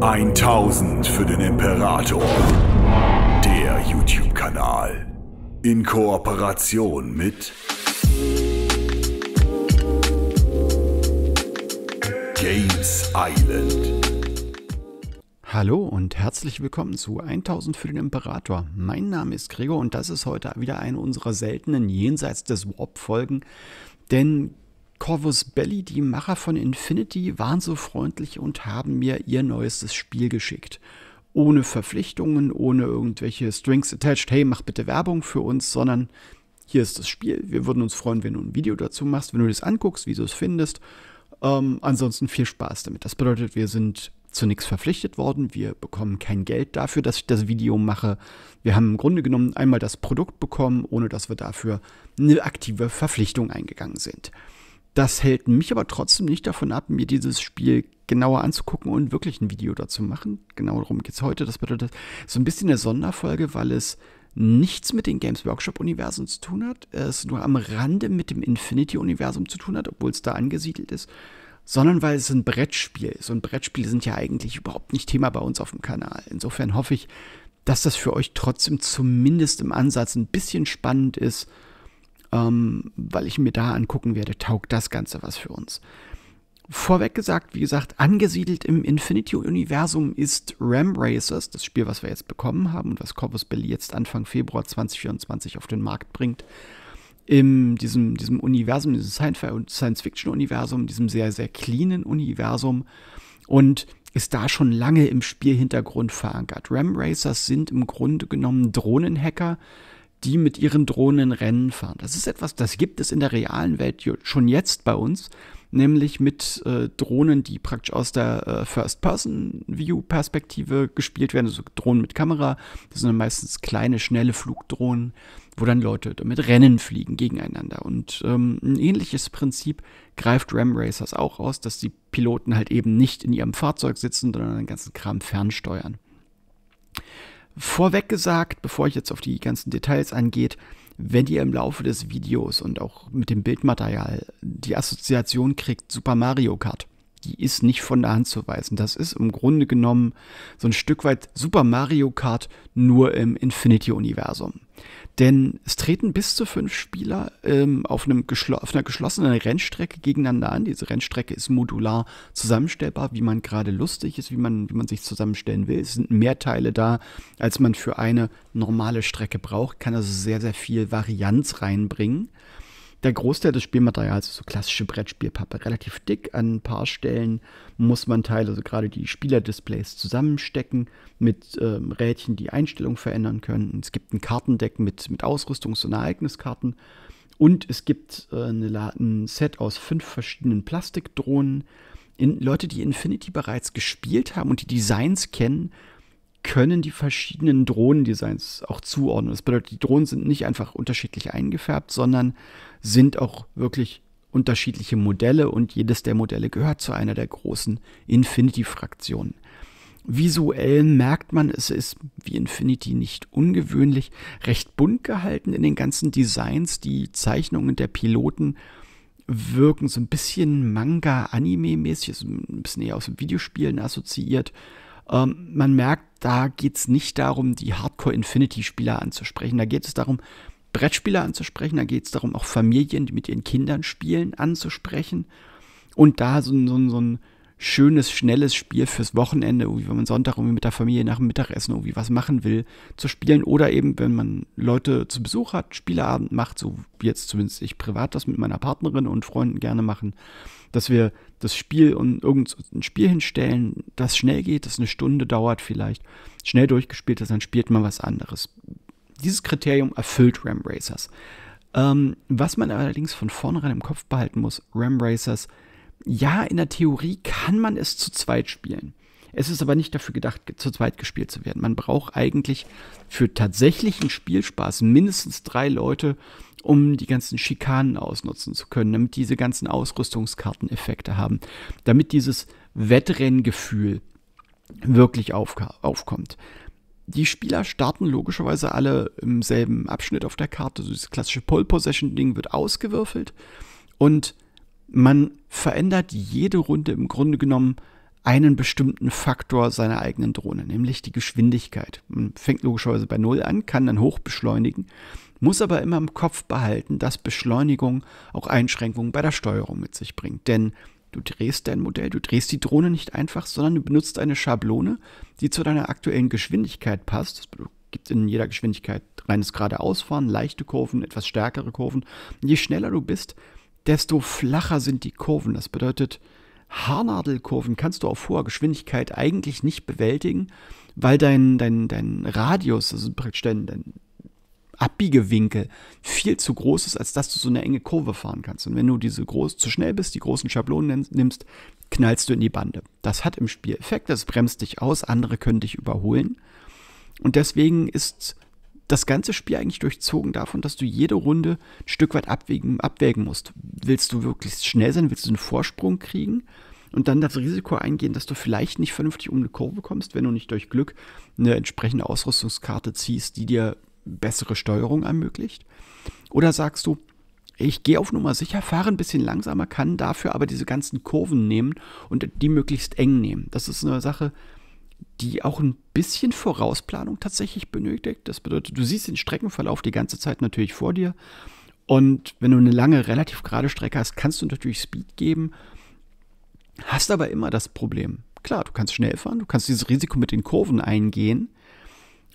1000 für den Imperator. Der YouTube-Kanal. In Kooperation mit Games Island. Hallo und herzlich willkommen zu 1000 für den Imperator. Mein Name ist Gregor und das ist heute wieder eine unserer seltenen Jenseits des Warp-Folgen, denn Corvus Belli, die Macher von Infinity, waren so freundlich und haben mir ihr neuestes Spiel geschickt. Ohne Verpflichtungen, ohne irgendwelche Strings attached, hey, mach bitte Werbung für uns, sondern hier ist das Spiel. Wir würden uns freuen, wenn du ein Video dazu machst, wenn du das anguckst, wie du es findest. Ähm, ansonsten viel Spaß damit. Das bedeutet, wir sind zu nichts verpflichtet worden. Wir bekommen kein Geld dafür, dass ich das Video mache. Wir haben im Grunde genommen einmal das Produkt bekommen, ohne dass wir dafür eine aktive Verpflichtung eingegangen sind. Das hält mich aber trotzdem nicht davon ab, mir dieses Spiel genauer anzugucken und wirklich ein Video dazu machen. Genau darum geht es heute. Das bedeutet so ein bisschen eine Sonderfolge, weil es nichts mit den Games Workshop-Universen zu tun hat. Es nur am Rande mit dem Infinity-Universum zu tun hat, obwohl es da angesiedelt ist. Sondern weil es ein Brettspiel ist. Und Brettspiele sind ja eigentlich überhaupt nicht Thema bei uns auf dem Kanal. Insofern hoffe ich, dass das für euch trotzdem zumindest im Ansatz ein bisschen spannend ist ähm, weil ich mir da angucken werde, taugt das Ganze was für uns. Vorweg gesagt, wie gesagt, angesiedelt im Infinity-Universum ist Ram Racers, das Spiel, was wir jetzt bekommen haben und was Corvus Belli jetzt Anfang Februar 2024 auf den Markt bringt, in diesem, diesem Universum, diesem Science-Fiction-Universum, diesem sehr, sehr cleanen Universum und ist da schon lange im Spielhintergrund verankert. Ram Racers sind im Grunde genommen Drohnenhacker, die mit ihren Drohnen Rennen fahren. Das ist etwas, das gibt es in der realen Welt schon jetzt bei uns, nämlich mit äh, Drohnen, die praktisch aus der äh, First-Person-View-Perspektive gespielt werden, also Drohnen mit Kamera. Das sind dann meistens kleine, schnelle Flugdrohnen, wo dann Leute damit Rennen fliegen gegeneinander. Und ähm, ein ähnliches Prinzip greift Ram Racers auch aus, dass die Piloten halt eben nicht in ihrem Fahrzeug sitzen, sondern den ganzen Kram fernsteuern. Vorweg gesagt, bevor ich jetzt auf die ganzen Details angeht, wenn ihr im Laufe des Videos und auch mit dem Bildmaterial die Assoziation kriegt Super Mario Kart, die ist nicht von der Hand zu weisen. Das ist im Grunde genommen so ein Stück weit Super Mario Kart nur im Infinity-Universum. Denn es treten bis zu fünf Spieler ähm, auf, einem auf einer geschlossenen Rennstrecke gegeneinander an. Diese Rennstrecke ist modular zusammenstellbar, wie man gerade lustig ist, wie man, wie man sich zusammenstellen will. Es sind mehr Teile da, als man für eine normale Strecke braucht, kann also sehr, sehr viel Varianz reinbringen. Der Großteil des Spielmaterials ist so klassische Brettspielpappe, relativ dick. An ein paar Stellen muss man Teile, also gerade die Spielerdisplays, zusammenstecken mit ähm, Rädchen, die Einstellungen verändern können. Es gibt ein Kartendeck mit, mit Ausrüstungs- und Ereigniskarten. Und es gibt äh, eine, ein Set aus fünf verschiedenen Plastikdrohnen. In, Leute, die Infinity bereits gespielt haben und die Designs kennen, können die verschiedenen Drohnendesigns auch zuordnen. Das bedeutet, die Drohnen sind nicht einfach unterschiedlich eingefärbt, sondern sind auch wirklich unterschiedliche Modelle und jedes der Modelle gehört zu einer der großen Infinity-Fraktionen. Visuell merkt man, es ist wie Infinity nicht ungewöhnlich, recht bunt gehalten in den ganzen Designs. Die Zeichnungen der Piloten wirken so ein bisschen Manga-Anime-mäßig, also ein bisschen eher aus Videospielen assoziiert. Ähm, man merkt, da geht es nicht darum, die Hardcore-Infinity-Spieler anzusprechen. Da geht es darum, Brettspieler anzusprechen. Da geht es darum, auch Familien, die mit ihren Kindern spielen, anzusprechen. Und da so, so, so ein schönes, schnelles Spiel fürs Wochenende, irgendwie, wenn man Sonntag irgendwie mit der Familie nach dem Mittagessen irgendwie was machen will, zu spielen. Oder eben, wenn man Leute zu Besuch hat, Spieleabend macht, so wie jetzt zumindest ich privat das mit meiner Partnerin und Freunden gerne machen, dass wir das Spiel und irgendein Spiel hinstellen, das schnell geht, das eine Stunde dauert vielleicht, schnell durchgespielt ist, dann spielt man was anderes. Dieses Kriterium erfüllt Ram Racers. Ähm, was man allerdings von vornherein im Kopf behalten muss, Ram Racers ja, in der Theorie kann man es zu zweit spielen. Es ist aber nicht dafür gedacht, zu zweit gespielt zu werden. Man braucht eigentlich für tatsächlichen Spielspaß mindestens drei Leute, um die ganzen Schikanen ausnutzen zu können, damit diese ganzen Ausrüstungskarteneffekte haben, damit dieses Wettrenngefühl wirklich auf, aufkommt. Die Spieler starten logischerweise alle im selben Abschnitt auf der Karte. Also das klassische Pole Possession Ding wird ausgewürfelt und man verändert jede Runde im Grunde genommen einen bestimmten Faktor seiner eigenen Drohne, nämlich die Geschwindigkeit. Man fängt logischerweise bei Null an, kann dann hoch beschleunigen, muss aber immer im Kopf behalten, dass Beschleunigung auch Einschränkungen bei der Steuerung mit sich bringt. Denn du drehst dein Modell, du drehst die Drohne nicht einfach, sondern du benutzt eine Schablone, die zu deiner aktuellen Geschwindigkeit passt. Es gibt in jeder Geschwindigkeit reines Geradeausfahren, leichte Kurven, etwas stärkere Kurven. Je schneller du bist, desto flacher sind die Kurven. Das bedeutet, Haarnadelkurven kannst du auf hoher Geschwindigkeit eigentlich nicht bewältigen, weil dein, dein, dein Radius, also praktisch dein, dein Abbiegewinkel viel zu groß ist, als dass du so eine enge Kurve fahren kannst. Und wenn du diese groß zu schnell bist, die großen Schablonen nimmst, knallst du in die Bande. Das hat im Spiel Effekt, das bremst dich aus, andere können dich überholen. Und deswegen ist das ganze Spiel eigentlich durchzogen davon, dass du jede Runde ein Stück weit abwägen, abwägen musst. Willst du wirklich schnell sein? Willst du einen Vorsprung kriegen? Und dann das Risiko eingehen, dass du vielleicht nicht vernünftig um eine Kurve kommst, wenn du nicht durch Glück eine entsprechende Ausrüstungskarte ziehst, die dir bessere Steuerung ermöglicht. Oder sagst du, ich gehe auf Nummer sicher, fahre ein bisschen langsamer, kann dafür aber diese ganzen Kurven nehmen und die möglichst eng nehmen. Das ist eine Sache, die auch ein bisschen Vorausplanung tatsächlich benötigt. Das bedeutet, du siehst den Streckenverlauf die ganze Zeit natürlich vor dir. Und wenn du eine lange, relativ gerade Strecke hast, kannst du natürlich Speed geben. Hast aber immer das Problem. Klar, du kannst schnell fahren, du kannst dieses Risiko mit den Kurven eingehen.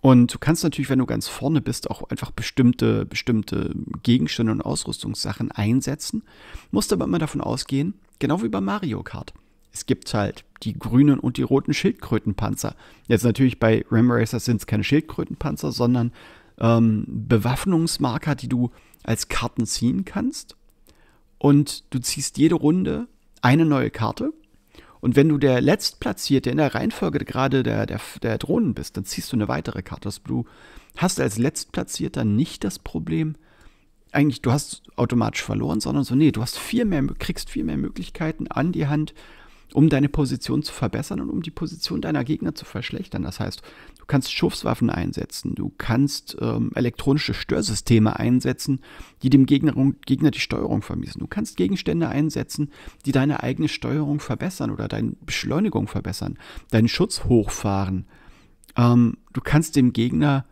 Und du kannst natürlich, wenn du ganz vorne bist, auch einfach bestimmte, bestimmte Gegenstände und Ausrüstungssachen einsetzen. Musst aber immer davon ausgehen, genau wie bei Mario Kart es gibt halt die grünen und die roten Schildkrötenpanzer. Jetzt natürlich bei Ram Racers sind es keine Schildkrötenpanzer, sondern ähm, Bewaffnungsmarker, die du als Karten ziehen kannst. Und du ziehst jede Runde eine neue Karte. Und wenn du der Letztplatzierte in der Reihenfolge gerade der, der, der Drohnen bist, dann ziehst du eine weitere Karte. Also du hast als Letztplatzierter nicht das Problem, eigentlich, du hast automatisch verloren, sondern so, nee, du hast viel mehr, kriegst viel mehr Möglichkeiten an die Hand, um deine Position zu verbessern und um die Position deiner Gegner zu verschlechtern. Das heißt, du kannst Schusswaffen einsetzen, du kannst ähm, elektronische Störsysteme einsetzen, die dem Gegner, Gegner die Steuerung vermiesen. Du kannst Gegenstände einsetzen, die deine eigene Steuerung verbessern oder deine Beschleunigung verbessern, deinen Schutz hochfahren. Ähm, du kannst dem Gegner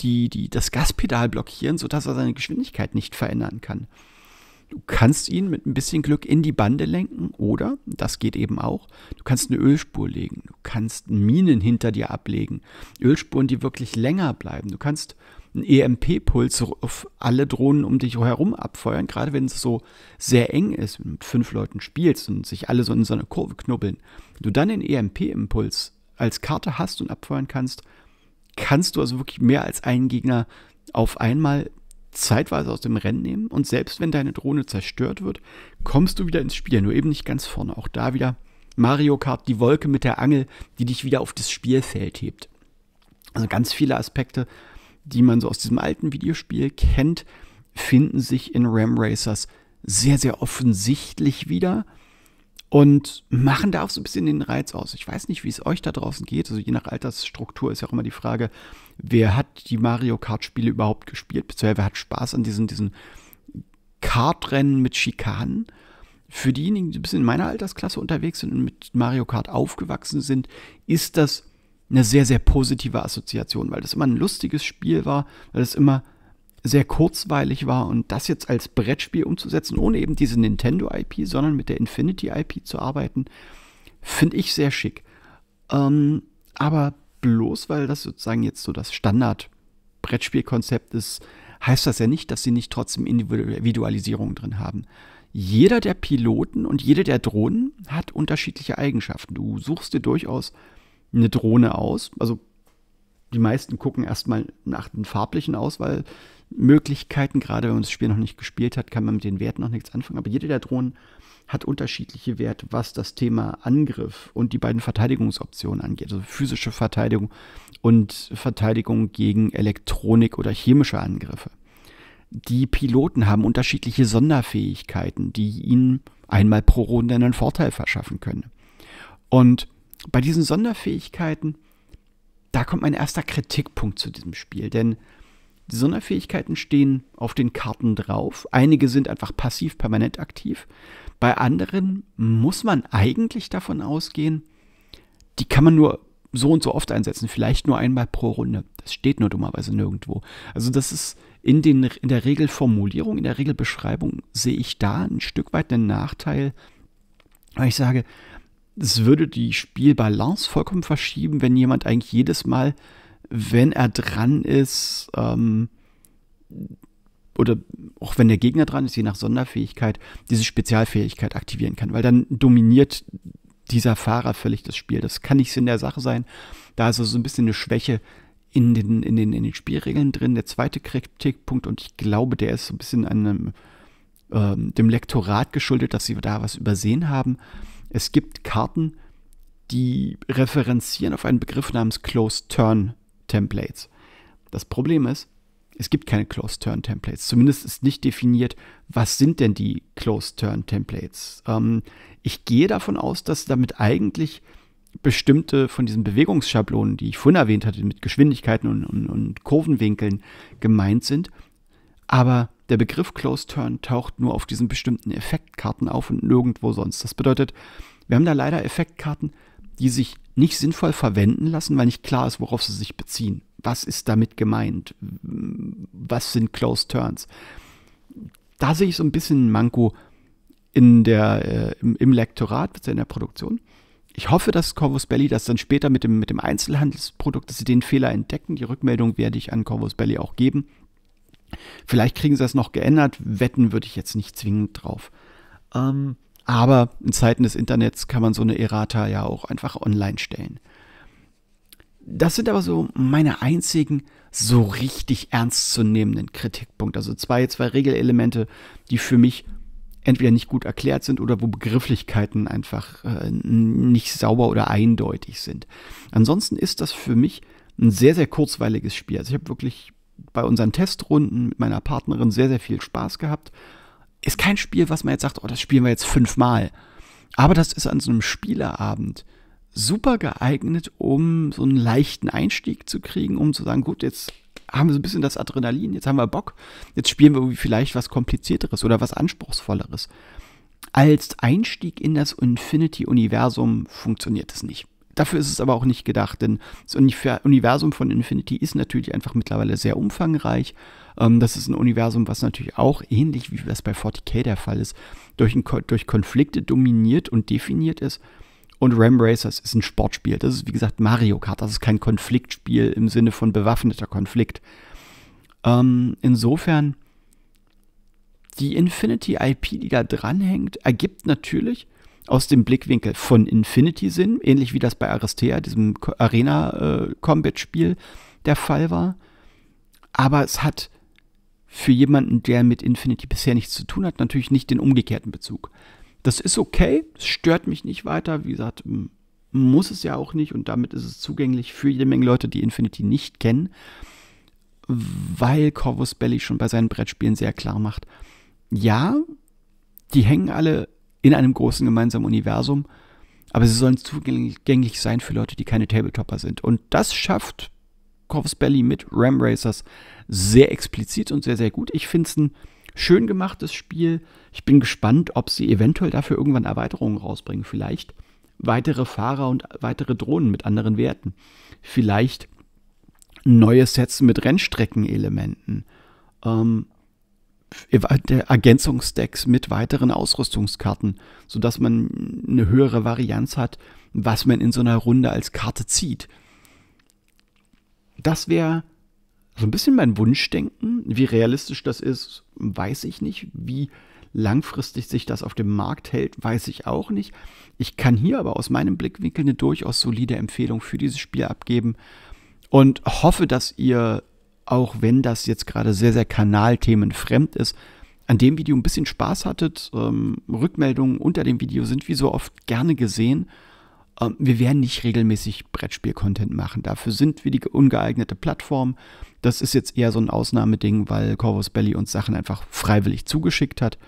die, die, das Gaspedal blockieren, sodass er seine Geschwindigkeit nicht verändern kann. Du kannst ihn mit ein bisschen Glück in die Bande lenken oder, das geht eben auch, du kannst eine Ölspur legen, du kannst Minen hinter dir ablegen, Ölspuren, die wirklich länger bleiben, du kannst einen EMP-Puls auf alle Drohnen um dich herum abfeuern, gerade wenn es so sehr eng ist, wenn du mit fünf Leuten spielst und sich alle so in so eine Kurve knubbeln. Wenn du dann den EMP-Impuls als Karte hast und abfeuern kannst, kannst du also wirklich mehr als einen Gegner auf einmal zeitweise aus dem Rennen nehmen und selbst wenn deine Drohne zerstört wird, kommst du wieder ins Spiel, nur eben nicht ganz vorne. Auch da wieder Mario Kart, die Wolke mit der Angel, die dich wieder auf das Spielfeld hebt. Also ganz viele Aspekte, die man so aus diesem alten Videospiel kennt, finden sich in Ram Racers sehr, sehr offensichtlich wieder und machen da auch so ein bisschen den Reiz aus. Ich weiß nicht, wie es euch da draußen geht. Also je nach Altersstruktur ist ja auch immer die Frage, wer hat die Mario Kart-Spiele überhaupt gespielt? Beziehungsweise wer hat Spaß an diesen, diesen Kartrennen mit Schikanen? Für diejenigen, die ein bisschen in meiner Altersklasse unterwegs sind und mit Mario Kart aufgewachsen sind, ist das eine sehr, sehr positive Assoziation, weil das immer ein lustiges Spiel war, weil es immer sehr kurzweilig war und das jetzt als Brettspiel umzusetzen, ohne eben diese Nintendo-IP, sondern mit der Infinity-IP zu arbeiten, finde ich sehr schick. Ähm, aber bloß weil das sozusagen jetzt so das Standard-Brettspielkonzept ist, heißt das ja nicht, dass sie nicht trotzdem Individualisierung drin haben. Jeder der Piloten und jede der Drohnen hat unterschiedliche Eigenschaften. Du suchst dir durchaus eine Drohne aus. Also die meisten gucken erstmal nach den farblichen aus, weil Möglichkeiten. Gerade wenn man das Spiel noch nicht gespielt hat, kann man mit den Werten noch nichts anfangen. Aber jede der Drohnen hat unterschiedliche Werte, was das Thema Angriff und die beiden Verteidigungsoptionen angeht. Also physische Verteidigung und Verteidigung gegen Elektronik oder chemische Angriffe. Die Piloten haben unterschiedliche Sonderfähigkeiten, die ihnen einmal pro Runde einen Vorteil verschaffen können. Und bei diesen Sonderfähigkeiten, da kommt mein erster Kritikpunkt zu diesem Spiel, denn die Sonderfähigkeiten stehen auf den Karten drauf. Einige sind einfach passiv permanent aktiv. Bei anderen muss man eigentlich davon ausgehen, die kann man nur so und so oft einsetzen, vielleicht nur einmal pro Runde. Das steht nur dummerweise nirgendwo. Also das ist in, den, in der Regelformulierung, in der Regelbeschreibung sehe ich da ein Stück weit einen Nachteil, weil ich sage, es würde die Spielbalance vollkommen verschieben, wenn jemand eigentlich jedes Mal wenn er dran ist, ähm, oder auch wenn der Gegner dran ist, je nach Sonderfähigkeit, diese Spezialfähigkeit aktivieren kann, weil dann dominiert dieser Fahrer völlig das Spiel. Das kann nicht Sinn der Sache sein. Da ist also so ein bisschen eine Schwäche in den, in den, in den Spielregeln drin. Der zweite Kritikpunkt, und ich glaube, der ist so ein bisschen einem, ähm, dem Lektorat geschuldet, dass sie da was übersehen haben. Es gibt Karten, die referenzieren auf einen Begriff namens Closed Turn. Templates. Das Problem ist, es gibt keine Closed-Turn-Templates. Zumindest ist nicht definiert, was sind denn die Closed-Turn-Templates. Ähm, ich gehe davon aus, dass damit eigentlich bestimmte von diesen Bewegungsschablonen, die ich vorhin erwähnt hatte, mit Geschwindigkeiten und, und, und Kurvenwinkeln gemeint sind. Aber der Begriff Closed Turn taucht nur auf diesen bestimmten Effektkarten auf und nirgendwo sonst. Das bedeutet, wir haben da leider Effektkarten, die sich nicht sinnvoll verwenden lassen, weil nicht klar ist, worauf sie sich beziehen. Was ist damit gemeint? Was sind Close Turns? Da sehe ich so ein bisschen ein Manko in der, äh, im, im, Lektorat, in der Produktion. Ich hoffe, dass Corvus Belli das dann später mit dem, mit dem Einzelhandelsprodukt, dass sie den Fehler entdecken. Die Rückmeldung werde ich an Corvus Belli auch geben. Vielleicht kriegen sie das noch geändert. Wetten würde ich jetzt nicht zwingend drauf. Ähm, aber in Zeiten des Internets kann man so eine Errata ja auch einfach online stellen. Das sind aber so meine einzigen so richtig ernstzunehmenden Kritikpunkte. Also zwei, zwei Regelelemente, die für mich entweder nicht gut erklärt sind oder wo Begrifflichkeiten einfach äh, nicht sauber oder eindeutig sind. Ansonsten ist das für mich ein sehr, sehr kurzweiliges Spiel. Also ich habe wirklich bei unseren Testrunden mit meiner Partnerin sehr, sehr viel Spaß gehabt ist kein Spiel, was man jetzt sagt, oh, das spielen wir jetzt fünfmal. Aber das ist an so einem Spielerabend super geeignet, um so einen leichten Einstieg zu kriegen, um zu sagen, gut, jetzt haben wir so ein bisschen das Adrenalin, jetzt haben wir Bock, jetzt spielen wir vielleicht was komplizierteres oder was anspruchsvolleres. Als Einstieg in das Infinity-Universum funktioniert es nicht. Dafür ist es aber auch nicht gedacht, denn das Universum von Infinity ist natürlich einfach mittlerweile sehr umfangreich ähm, das ist ein Universum, was natürlich auch ähnlich wie das bei 40k der Fall ist, durch, ein, durch Konflikte dominiert und definiert ist. Und Ram Racers ist ein Sportspiel. Das ist wie gesagt Mario Kart. Das ist kein Konfliktspiel im Sinne von bewaffneter Konflikt. Ähm, insofern, die Infinity IP, die da dranhängt, ergibt natürlich aus dem Blickwinkel von Infinity Sinn, ähnlich wie das bei Aristea, diesem Arena-Combat-Spiel, äh, der Fall war. Aber es hat für jemanden, der mit Infinity bisher nichts zu tun hat, natürlich nicht den umgekehrten Bezug. Das ist okay, es stört mich nicht weiter. Wie gesagt, muss es ja auch nicht und damit ist es zugänglich für jede Menge Leute, die Infinity nicht kennen, weil Corvus Belly schon bei seinen Brettspielen sehr klar macht, ja, die hängen alle in einem großen gemeinsamen Universum, aber sie sollen zugänglich sein für Leute, die keine Tabletopper sind. Und das schafft Coffs Belly mit Ram Racers sehr explizit und sehr, sehr gut. Ich finde es ein schön gemachtes Spiel. Ich bin gespannt, ob sie eventuell dafür irgendwann Erweiterungen rausbringen. Vielleicht weitere Fahrer und weitere Drohnen mit anderen Werten. Vielleicht neue Sets mit Rennstreckenelementen. Ähm, äh, Ergänzungsdecks mit weiteren Ausrüstungskarten, sodass man eine höhere Varianz hat, was man in so einer Runde als Karte zieht das wäre so ein bisschen mein Wunschdenken. Wie realistisch das ist, weiß ich nicht. Wie langfristig sich das auf dem Markt hält, weiß ich auch nicht. Ich kann hier aber aus meinem Blickwinkel eine durchaus solide Empfehlung für dieses Spiel abgeben und hoffe, dass ihr, auch wenn das jetzt gerade sehr, sehr kanalthemenfremd ist, an dem Video ein bisschen Spaß hattet. Ähm, Rückmeldungen unter dem Video sind wie so oft gerne gesehen. Ähm, wir werden nicht regelmäßig Brettspiel-Content machen. Dafür sind wir die ungeeignete Plattform. Das ist jetzt eher so ein Ausnahmeding, weil Corvus Belly uns Sachen einfach freiwillig zugeschickt hat.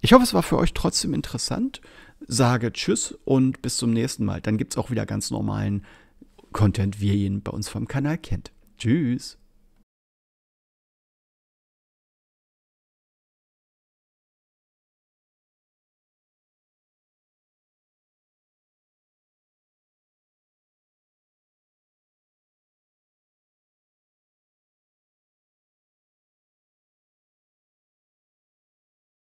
Ich hoffe, es war für euch trotzdem interessant. Sage Tschüss und bis zum nächsten Mal. Dann gibt es auch wieder ganz normalen Content, wie ihr ihn bei uns vom Kanal kennt. Tschüss.